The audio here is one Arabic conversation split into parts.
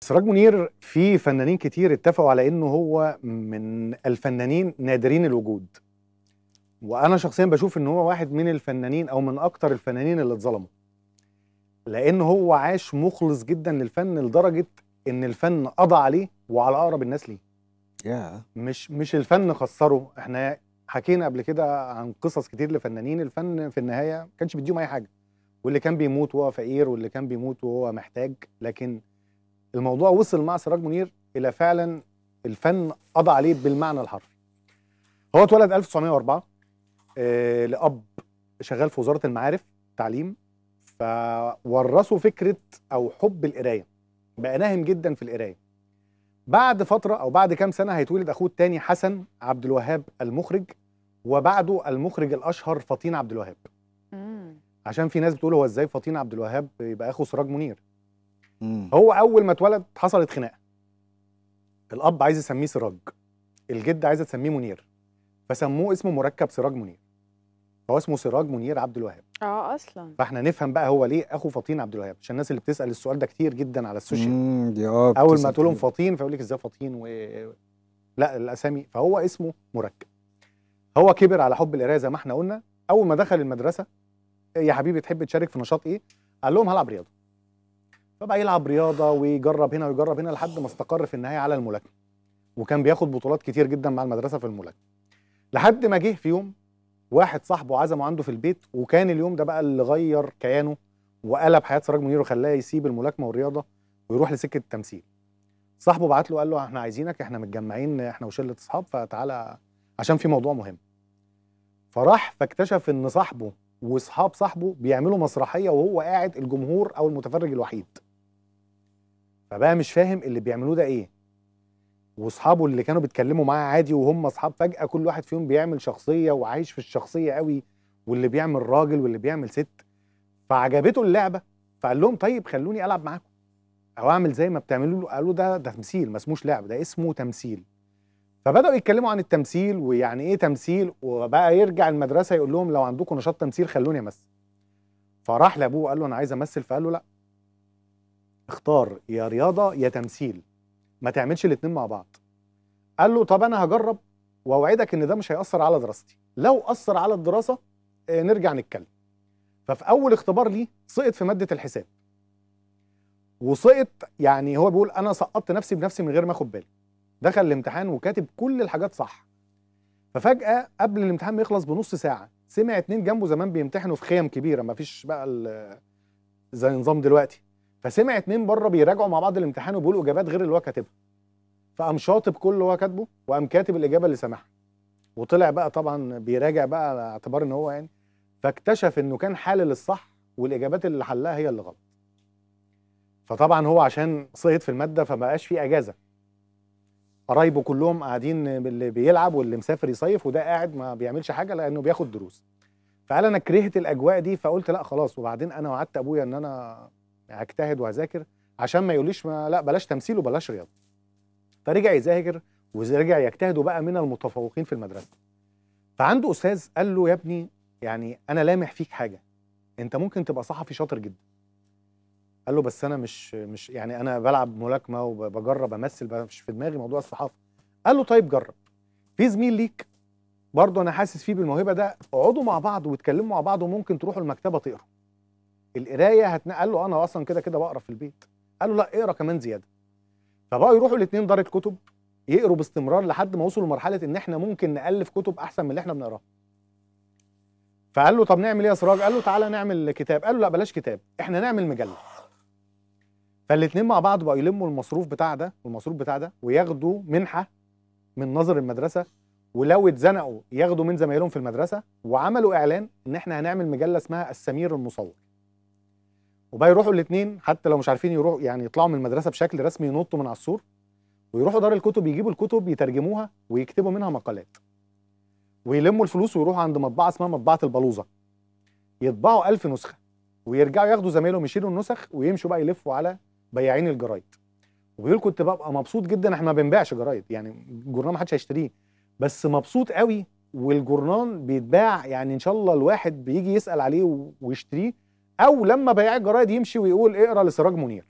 سراج منير في فنانين كتير اتفقوا على انه هو من الفنانين نادرين الوجود وانا شخصيا بشوف ان هو واحد من الفنانين او من اكتر الفنانين اللي اتظلموا لان هو عاش مخلص جدا للفن لدرجه ان الفن قضى عليه وعلى اقرب الناس ليه yeah. مش مش الفن خسره احنا حكينا قبل كده عن قصص كتير لفنانين الفن في النهايه ما كانش بيديهم اي حاجه واللي كان بيموت وهو فقير واللي كان بيموت وهو محتاج لكن الموضوع وصل مع سراج منير الى فعلا الفن قضى عليه بالمعنى الحرفي هو اتولد 1904 آه، لاب شغال في وزاره المعارف تعليم فورثه فكره او حب القرايه بقى ناهم جدا في القرايه بعد فتره او بعد كام سنه هيتولد اخوه الثاني حسن عبد الوهاب المخرج وبعده المخرج الاشهر فطين عبد الوهاب عشان في ناس بتقول هو ازاي فطين عبد الوهاب يبقى اخو سراج منير مم. هو اول ما اتولد حصلت خناقه الاب عايز يسميه سراج الجد عايزه تسميه منير فسموه اسمه مركب سراج منير هو اسمه سراج منير عبد الوهاب اه اصلا فاحنا نفهم بقى هو ليه اخو فطين عبد الوهاب عشان الناس اللي بتسال السؤال ده كتير جدا على السوشيال آه اول ما تقول لهم فطين فيقول لك ازاي فطين و... لا الاسامي فهو اسمه مركب هو كبر على حب القرايه زي ما احنا قلنا اول ما دخل المدرسه يا حبيبي تحب تشارك في نشاط ايه قال لهم هلعب رياضه فبقى يلعب رياضه ويجرب هنا ويجرب هنا لحد ما استقر في النهايه على الملاكمه وكان بياخد بطولات كتير جدا مع المدرسه في الملاكمه لحد ما جه في يوم واحد صاحبه عزمه عنده في البيت وكان اليوم ده بقى اللي غير كيانه وقلب حياه سراج منير وخلاه يسيب الملاكمه والرياضه ويروح لسكه التمثيل صاحبه بعت له قال له احنا عايزينك احنا متجمعين احنا وشله اصحاب فتعالى عشان في موضوع مهم فراح فاكتشف ان صاحبه واصحاب صاحبه بيعملوا مسرحيه وهو قاعد الجمهور او المتفرج الوحيد فبقى مش فاهم اللي بيعملوه ده ايه واصحابه اللي كانوا بيتكلموا معاه عادي وهم اصحاب فجاه كل واحد فيهم بيعمل شخصيه وعايش في الشخصيه قوي واللي بيعمل راجل واللي بيعمل ست فعجبته اللعبه فقال لهم طيب خلوني العب معاكم او اعمل زي ما بتعملوا له قالوا ده ده تمثيل ما اسموش لعب ده اسمه تمثيل فبداوا يتكلموا عن التمثيل ويعني ايه تمثيل وبقى يرجع المدرسه يقول لهم لو عندكم نشاط تمثيل خلوني امثل فراح لابوه وقال له انا عايز امثل فقال له لا اختار يا رياضه يا تمثيل ما تعملش الاثنين مع بعض قال له طب انا هجرب واوعدك ان ده مش هياثر على دراستي لو اثر على الدراسه آه، نرجع نتكلم ففي اول اختبار ليه سقط في ماده الحساب وسقط يعني هو بيقول انا سقطت نفسي بنفسي من غير ما اخد بالي دخل الامتحان وكاتب كل الحاجات صح ففجاه قبل الامتحان ما يخلص بنص ساعه سمع اتنين جنبه زمان بيمتحنوا في خيم كبيره مفيش بقى زي نظام دلوقتي فسمع اتنين بره بيراجعوا مع بعض الامتحان وبيقولوا اجابات غير اللي هو كاتبها فقام شاطب كل اللي هو كاتبه وقام كاتب الاجابه اللي سمعها وطلع بقى طبعا بيراجع بقى على اعتبار ان هو يعني فاكتشف انه كان حالل الصح والاجابات اللي حلها هي اللي غلط فطبعا هو عشان سقط في الماده فما بقاش في اجازه قرايبه كلهم قاعدين اللي بيلعب واللي مسافر يصيف وده قاعد ما بيعملش حاجه لانه بياخد دروس فقال انا كرهت الاجواء دي فقلت لا خلاص وبعدين انا وعدت ابويا ان انا اجتهد وهذاكر عشان ما يقوليش ما لا بلاش تمثيل وبلاش رياضه فرجع يذاكر ورجع يجتهد وبقى من المتفوقين في المدرسه فعنده استاذ قال له يا ابني يعني انا لامح فيك حاجه انت ممكن تبقى صحفي شاطر جدا قال له بس انا مش مش يعني انا بلعب ملاكمه وبجرب امثل مش في دماغي موضوع الصحافه قال له طيب جرب في زميل ليك برضه انا حاسس فيه بالموهبه ده اقعدوا مع بعض واتكلموا مع بعض وممكن تروحوا المكتبه تقروا القرايه هتنقل له انا اصلا كده كده بقرا في البيت قال له لا اقرا كمان زياده فبقوا يروحوا الاثنين دار الكتب يقروا باستمرار لحد ما وصلوا لمرحله ان احنا ممكن نالف كتب احسن من اللي احنا بنقراها فقال له طب نعمل ايه يا سراج قال له تعالى نعمل كتاب قال له لا بلاش كتاب احنا نعمل مجله فالاثنين مع بعض بقوا يلموا المصروف بتاع ده والمصروف بتاع ده وياخدوا منحه من نظر المدرسه ولو اتزنقوا ياخدوا من زمايلهم في المدرسه وعملوا اعلان ان احنا هنعمل مجله اسمها السمير المصور وبقى يروحوا الاثنين حتى لو مش عارفين يروحوا يعني يطلعوا من المدرسه بشكل رسمي ينطوا من على السور ويروحوا دار الكتب يجيبوا الكتب يترجموها ويكتبوا منها مقالات ويلموا الفلوس ويروحوا عند مطبعه اسمها مطبعه البلوزه يطبعوا ألف نسخه ويرجعوا ياخدوا زمايلهم يشيلوا النسخ ويمشوا بقى يلفوا على بياعين الجرايد وبيقول كنت ببقى مبسوط جدا احنا ما بنبيعش جرايد يعني الجورنال ما حدش هيشتريه بس مبسوط قوي والجورنال بيتباع يعني ان شاء الله الواحد بيجي يسال عليه ويشتريه او لما بياع الجرايد يمشي ويقول اقرا لسراج منير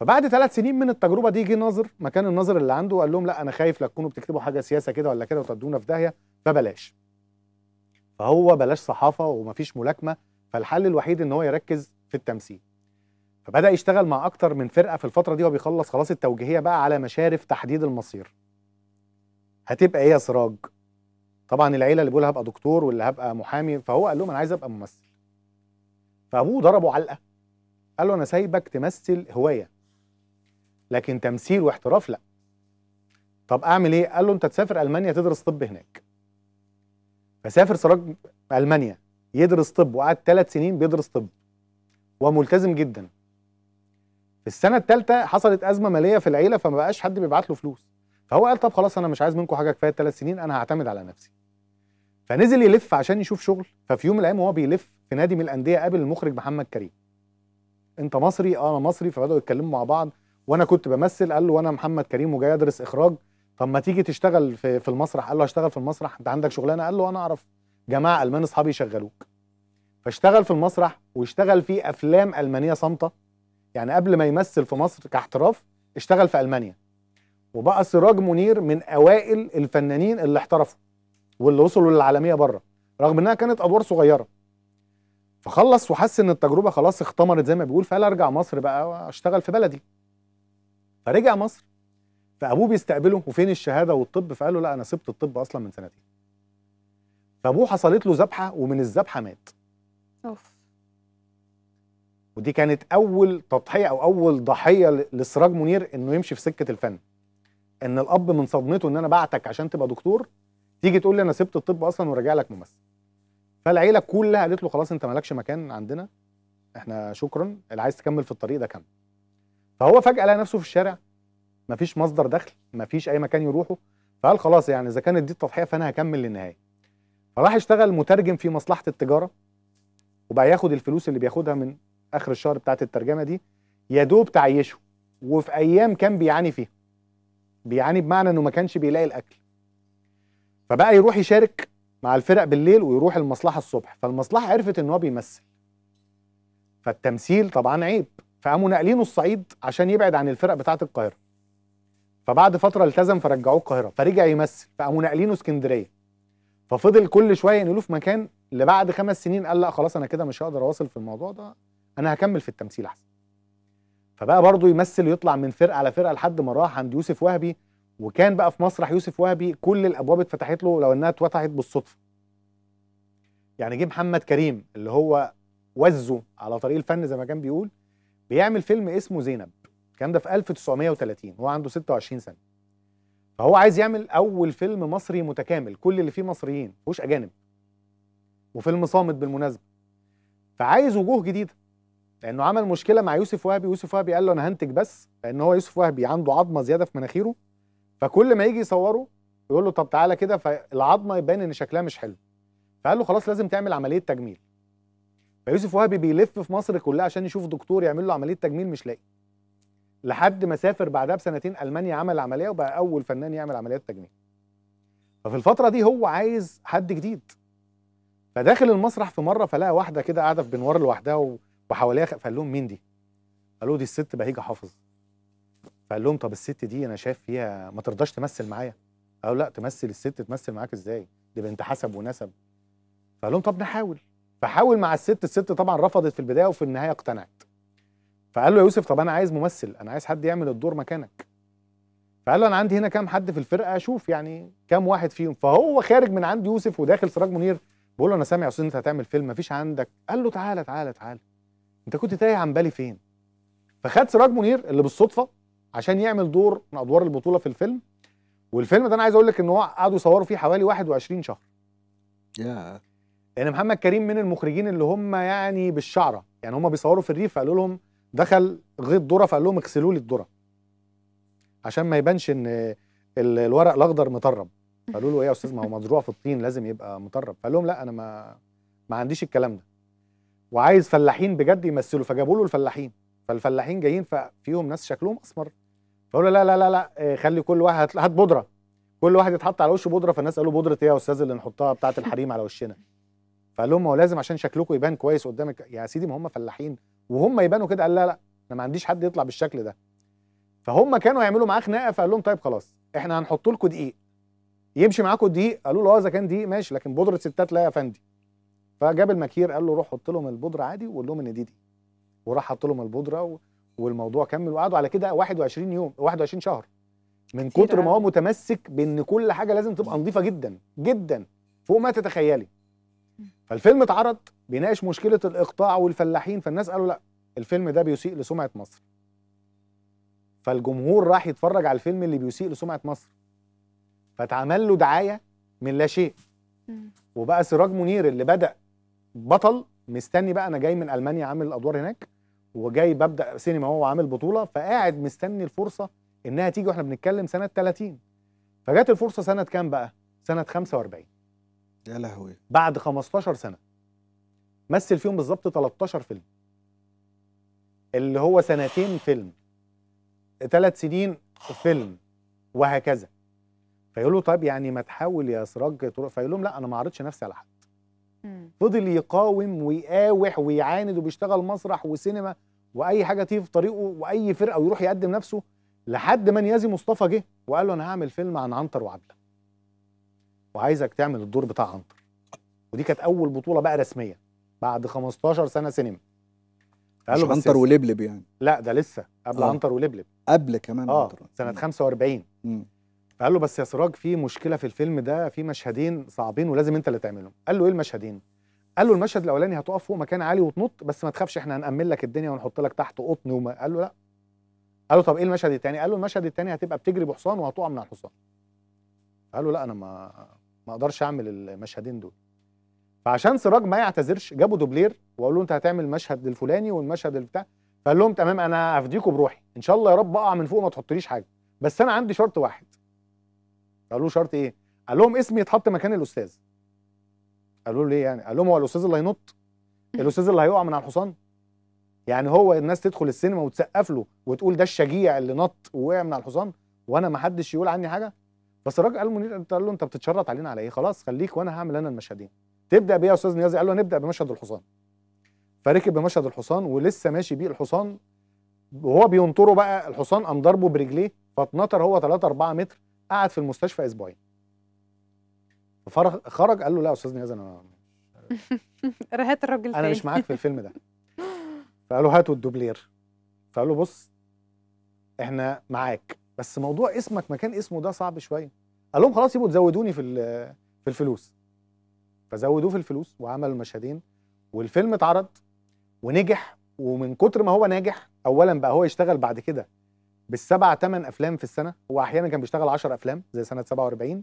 فبعد ثلاث سنين من التجربه دي جه ناظر مكان الناظر اللي عنده وقال لهم لا انا خايف لا تكونوا بتكتبوا حاجه سياسه كده ولا كده وتودونا في داهيه فبلاش فهو بلاش صحافه ومفيش ملاكمه فالحل الوحيد ان هو يركز في التمثيل فبدا يشتغل مع اكتر من فرقه في الفتره دي وبيخلص خلاص التوجيهيه بقى على مشارف تحديد المصير هتبقى ايه يا سراج طبعا العيله اللي بيقول هبقى دكتور واللي هبقى محامي فهو قال لهم انا عايز ابقى ممثل فابوه ضربه علقه قال له انا سايبك تمثل هوايه لكن تمثيل واحتراف لا طب اعمل ايه قال له انت تسافر المانيا تدرس طب هناك فسافر سراج المانيا يدرس طب وقعد ثلاث سنين بيدرس طب وملتزم جدا في السنه الثالثه حصلت ازمه ماليه في العيله فما بقاش حد بيبعت له فلوس فهو قال طب خلاص انا مش عايز منكم حاجه كفايه ثلاث سنين انا هعتمد على نفسي فنزل يلف عشان يشوف شغل ففي يوم من الايام وهو بيلف في نادي من الانديه قابل المخرج محمد كريم انت مصري اه انا مصري فبداوا يتكلموا مع بعض وانا كنت بمثل قال له وانا محمد كريم وجاي ادرس اخراج طب ما تيجي تشتغل في, في المسرح قال له هشتغل في المسرح انت عندك شغلانه قال له انا اعرف جماعه المان اصحابي يشغلوك فاشتغل في المسرح واشتغل في افلام المانيه صامته يعني قبل ما يمثل في مصر كاحتراف اشتغل في المانيا وبقى سراج منير من اوائل الفنانين اللي احترفوا واللي وصلوا للعالميه بره رغم انها كانت ادوار صغيره فخلص وحس ان التجربه خلاص اختمرت زي ما بيقول فقال ارجع مصر بقى واشتغل في بلدي فرجع مصر فابوه بيستقبله وفين الشهاده والطب فقال له لا انا سبت الطب اصلا من سنتين فابوه حصلت له ذبحه ومن الذبحه مات اوف ودي كانت اول تضحيه او اول ضحيه لسراج منير انه يمشي في سكه الفن ان الاب من صدمته ان انا بعتك عشان تبقى دكتور تيجي تقول لي انا سبت الطب اصلا وراجع لك ممثل فالعيله كلها قالت له خلاص انت مالكش مكان عندنا احنا شكرا اللي عايز تكمل في الطريق ده كمل فهو فجاه لقى نفسه في الشارع مفيش مصدر دخل مفيش اي مكان يروحه فقال خلاص يعني اذا كانت دي التضحيه فانا هكمل للنهايه فراح اشتغل مترجم في مصلحه التجاره وبقى ياخد الفلوس اللي بياخدها من اخر الشهر بتاعه الترجمه دي يا دوب تعيشه وفي ايام كان بيعاني فيها بيعاني بمعنى انه ما كانش بيلاقي الاكل فبقى يروح يشارك مع الفرق بالليل ويروح المصلحه الصبح فالمصلحه عرفت ان هو بيمثل فالتمثيل طبعا عيب فقاموا ناقلينه الصعيد عشان يبعد عن الفرق بتاعه القاهره فبعد فتره التزم فرجعوه القاهره فرجع يمثل فقاموا ناقلينه اسكندريه ففضل كل شويه ينقلوه في مكان لبعد خمس سنين قال لا خلاص انا كده مش هقدر اواصل في الموضوع ده انا هكمل في التمثيل احسن فبقى برضه يمثل ويطلع من فرقه على فرقه لحد ما راح عند يوسف وهبي وكان بقى في مسرح يوسف وهبي كل الابواب اتفتحت له لو انها اتفتحت بالصدفه يعني جه محمد كريم اللي هو وزه على طريق الفن زي ما كان بيقول بيعمل فيلم اسمه زينب الكلام ده في 1930 هو عنده 26 سنه فهو عايز يعمل اول فيلم مصري متكامل كل اللي فيه مصريين مش اجانب وفيلم صامت بالمناسبه فعايز وجوه جديده لانه عمل مشكله مع يوسف وهبي يوسف وهبي قال له انا هنتج بس لان هو يوسف وهبي عنده عظمه زياده في مناخيره فكل ما يجي يصوره يقول له طب تعالى كده فالعظمه يبان ان شكلها مش حلو فقال له خلاص لازم تعمل عمليه تجميل فيوسف وهبي بيلف في مصر كلها عشان يشوف دكتور يعمل له عمليه تجميل مش لاقي لحد ما سافر بعدها بسنتين المانيا عمل عمليه وبقى اول فنان يعمل عمليات تجميل ففي الفتره دي هو عايز حد جديد فداخل المسرح في مره فلقى واحده كده قاعده في بنوار لوحدها وحواليها فقال لهم مين دي قالوا دي الست بهيجه حافظ فقال لهم طب الست دي انا شايف فيها ما ترضاش تمثل معايا قالوا لا تمثل الست تمثل معاك ازاي دي بنت حسب ونسب فقال لهم طب نحاول فحاول مع الست الست طبعا رفضت في البدايه وفي النهايه اقتنعت فقال له يا يوسف طب انا عايز ممثل انا عايز حد يعمل الدور مكانك فقال له انا عندي هنا كام حد في الفرقه اشوف يعني كام واحد فيهم فهو خارج من عند يوسف وداخل سراج منير بقول له انا سامع يا انت هتعمل فيلم مفيش عندك قال له تعالى تعالى تعالى انت كنت تايه عن بالي فين فخد سراج منير اللي بالصدفه عشان يعمل دور من ادوار البطوله في الفيلم والفيلم ده انا عايز اقول لك ان هو قعدوا يصوروا فيه حوالي 21 شهر يا yeah. لان محمد كريم من المخرجين اللي هم يعني بالشعره يعني هم بيصوروا في الريف فقالوا لهم دخل غيط ذره فقال لهم اغسلوا لي الذره عشان ما يبانش ان الورق الاخضر مطرب قالوا له ايه يا استاذ ما هو مزروع في الطين لازم يبقى مطرب فقال لهم لا انا ما ما عنديش الكلام ده وعايز فلاحين بجد يمثلوا فجابوا له الفلاحين فالفلاحين جايين فيهم ناس شكلهم اسمر فقول له لا لا لا لا إيه، خلي كل واحد هات بودره كل واحد يتحط على وشه بودره فالناس قالوا بودره ايه يا استاذ اللي نحطها بتاعه الحريم على وشنا فقال لهم ما هو لازم عشان شكلكم يبان كويس قدامك يا سيدي ما هم فلاحين وهم يبانوا كده قال لا لا انا ما عنديش حد يطلع بالشكل ده فهم كانوا يعملوا معاه خناقه فقال لهم طيب خلاص احنا هنحط لكم دقيق يمشي معاكم دقيق قالوا له اه اذا كان دقيق ماشي لكن بودره ستات لا يا فندي فجاب المكير قال له روح حط لهم البودره عادي وقول لهم ان دي دي وراح حط لهم البودره والموضوع كمل وقعدوا على كده 21 يوم 21 شهر من كتر ما هو متمسك بان كل حاجه لازم تبقى نظيفه جدا جدا فوق ما تتخيلي فالفيلم اتعرض بيناقش مشكله الاقطاع والفلاحين فالناس قالوا لا الفيلم ده بيسيء لسمعه مصر فالجمهور راح يتفرج على الفيلم اللي بيسيء لسمعه مصر فاتعمل له دعايه من لا شيء وبقى سراج منير اللي بدا بطل مستني بقى انا جاي من المانيا عامل الادوار هناك وجاي ببدا سينما هو عامل بطوله فقاعد مستني الفرصه انها تيجي واحنا بنتكلم سنه 30 فجت الفرصه سنه كام بقى؟ سنه 45 يا لهوي بعد 15 سنه مثل فيهم بالظبط 13 فيلم اللي هو سنتين فيلم ثلاث سنين فيلم وهكذا فيقول له طيب يعني ما تحاول يا سراج فيقول لهم لا انا ما عرضتش نفسي على حد فضل يقاوم ويقاوح ويعاند وبيشتغل مسرح وسينما واي حاجه تيجي في طريقه واي فرقه ويروح يقدم نفسه لحد ما نيازي مصطفى جه وقال له انا هعمل فيلم عن عنتر وعبله وعايزك تعمل الدور بتاع عنتر ودي كانت اول بطوله بقى رسميه بعد 15 سنه سينما قال له عنتر ولبلب يعني لا ده لسه قبل آه. عنتر ولبلب قبل كمان اه عنتر. سنه 45 فقال له بس يا سراج في مشكله في الفيلم ده في مشهدين صعبين ولازم انت اللي تعملهم قال له ايه المشهدين قال له المشهد الاولاني هتقف فوق مكان عالي وتنط بس ما تخافش احنا هنامن لك الدنيا ونحط لك تحت قطن وما قال له لا قال له طب ايه المشهد الثاني قال له المشهد الثاني هتبقى بتجري بحصان وهتقع من الحصان قال له لا انا ما ما اقدرش اعمل المشهدين دول فعشان سراج ما يعتذرش جابوا دوبلير وقالوا له انت هتعمل المشهد الفلاني والمشهد البتاع فقال لهم تمام انا هفديكم بروحي ان شاء الله يا رب اقع من فوق ما تحطليش حاجه بس انا عندي شرط واحد قالوا له شرط ايه؟ قال لهم اسمي يتحط مكان الاستاذ قالوا له ليه يعني؟ قال لهم هو الاستاذ اللي هينط؟ الاستاذ اللي هيقع من على الحصان؟ يعني هو الناس تدخل السينما وتسقف له وتقول ده الشجيع اللي نط ووقع من على الحصان وانا ما حدش يقول عني حاجه بس الراجل قال منير قال له انت بتتشرط علينا على ايه خلاص خليك وانا هعمل انا المشهدين تبدا بيه يا استاذ نيازي قال له هنبدا بمشهد الحصان فركب بمشهد الحصان ولسه ماشي بيه الحصان وهو بينطره بقى الحصان قام ضربه برجليه فاتنطر هو 3 4 متر قعد في المستشفى اسبوعين فخرج قال له لا يا استاذ نيازي انا رهات الراجل انا مش معاك في الفيلم ده فقال له هاتوا الدوبلير فقال له بص احنا معاك بس موضوع اسمك مكان اسمه ده صعب شويه قال لهم خلاص يبقوا تزودوني في في الفلوس فزودوه في الفلوس وعملوا مشهدين والفيلم اتعرض ونجح ومن كتر ما هو ناجح اولا بقى هو يشتغل بعد كده بالسبع ثمان افلام في السنه هو احيانا كان بيشتغل 10 افلام زي سنه 47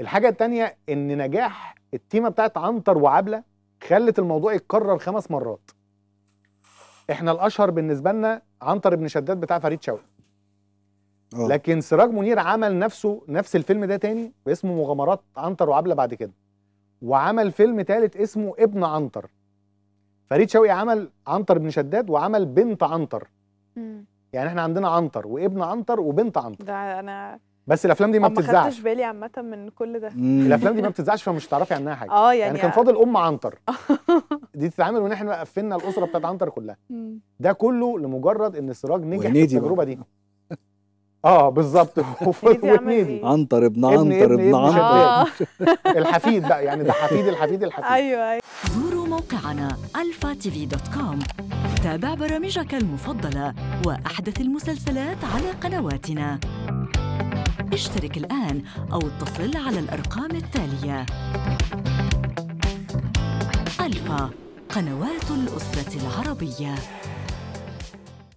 الحاجه الثانيه ان نجاح التيمه بتاعت عنتر وعبله خلت الموضوع يتكرر خمس مرات احنا الاشهر بالنسبه لنا عنتر بن شداد بتاع فريد شوقي آه. لكن سراج منير عمل نفسه نفس الفيلم ده تاني باسمه مغامرات عنتر وعبله بعد كده وعمل فيلم ثالث اسمه ابن عنتر فريد شوقي عمل عنتر بن شداد وعمل بنت عنتر يعني احنا عندنا عنتر وابن عنتر وبنت عنتر ده انا بس الافلام دي ما بتتذاعش ما خدتش بالي عامه من كل ده الافلام دي ما بتتذاعش فمش تعرفي عنها حاجه اه يعني, يعني كان فاضل ام عنتر دي تتعامل وان احنا قفلنا الاسره بتاعت عنتر كلها ده كله لمجرد ان سراج نجح في التجربه دي اه بالظبط وهنيدي إيه؟ عنتر ابن عنتر ابن عنتر آه. الحفيد بقى يعني ده حفيد الحفيد الحفيد ايوه ايوه زوروا موقعنا alphatv.com تابع برامجك المفضلة وأحدث المسلسلات على قنواتنا اشترك الآن أو اتصل على الأرقام التالية ألفا قنوات الأسرة العربية